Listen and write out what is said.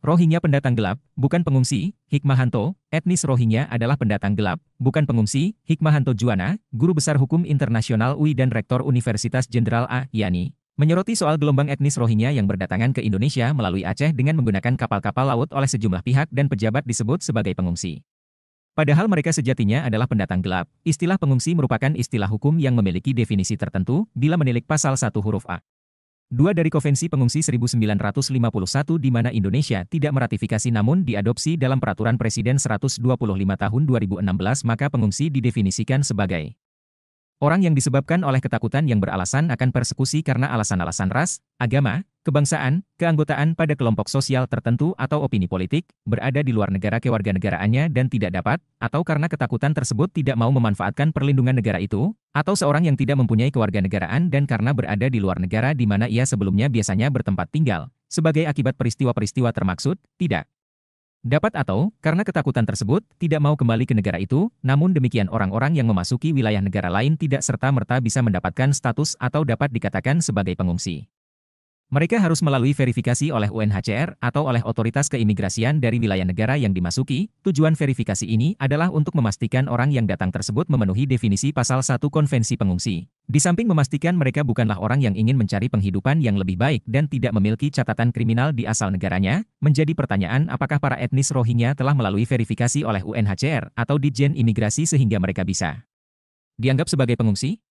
Rohingya pendatang gelap, bukan pengungsi, Hikmahanto, etnis Rohingya adalah pendatang gelap, bukan pengungsi, Hikmahanto Juwana, guru besar hukum internasional UI dan rektor Universitas Jenderal A. Yani, menyoroti soal gelombang etnis Rohingya yang berdatangan ke Indonesia melalui Aceh dengan menggunakan kapal-kapal laut oleh sejumlah pihak dan pejabat disebut sebagai pengungsi. Padahal mereka sejatinya adalah pendatang gelap. Istilah pengungsi merupakan istilah hukum yang memiliki definisi tertentu bila menilik pasal 1 huruf A. Dua dari Konvensi Pengungsi 1951 di mana Indonesia tidak meratifikasi namun diadopsi dalam Peraturan Presiden 125 tahun 2016 maka pengungsi didefinisikan sebagai orang yang disebabkan oleh ketakutan yang beralasan akan persekusi karena alasan-alasan ras, agama, kebangsaan, keanggotaan pada kelompok sosial tertentu atau opini politik, berada di luar negara kewarganegaraannya dan tidak dapat, atau karena ketakutan tersebut tidak mau memanfaatkan perlindungan negara itu, atau seorang yang tidak mempunyai kewarganegaraan dan karena berada di luar negara di mana ia sebelumnya biasanya bertempat tinggal, sebagai akibat peristiwa-peristiwa termaksud, tidak dapat atau karena ketakutan tersebut tidak mau kembali ke negara itu, namun demikian orang-orang yang memasuki wilayah negara lain tidak serta-merta bisa mendapatkan status atau dapat dikatakan sebagai pengungsi. Mereka harus melalui verifikasi oleh UNHCR atau oleh otoritas keimigrasian dari wilayah negara yang dimasuki. Tujuan verifikasi ini adalah untuk memastikan orang yang datang tersebut memenuhi definisi pasal 1 Konvensi Pengungsi. Di samping memastikan mereka bukanlah orang yang ingin mencari penghidupan yang lebih baik dan tidak memiliki catatan kriminal di asal negaranya, menjadi pertanyaan apakah para etnis Rohingya telah melalui verifikasi oleh UNHCR atau dijen Imigrasi sehingga mereka bisa dianggap sebagai pengungsi?